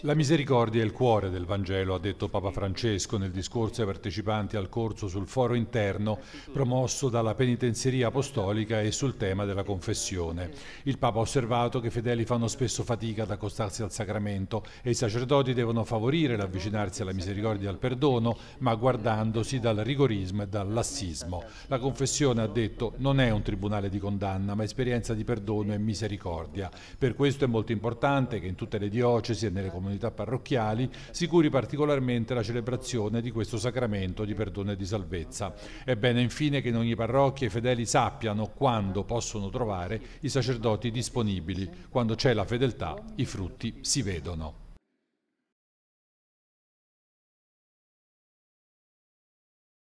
La misericordia è il cuore del Vangelo, ha detto Papa Francesco nel discorso ai partecipanti al corso sul foro interno promosso dalla penitenzieria apostolica e sul tema della confessione. Il Papa ha osservato che i fedeli fanno spesso fatica ad accostarsi al sacramento e i sacerdoti devono favorire l'avvicinarsi alla misericordia e al perdono, ma guardandosi dal rigorismo e dall'assismo. La confessione, ha detto, non è un tribunale di condanna, ma esperienza di perdono e misericordia. Per questo è molto importante che in tutte le diocesi diocesi e nelle comunità parrocchiali, si curi particolarmente la celebrazione di questo sacramento di perdono e di salvezza. È bene infine che in ogni parrocchia i fedeli sappiano quando possono trovare i sacerdoti disponibili. Quando c'è la fedeltà, i frutti si vedono.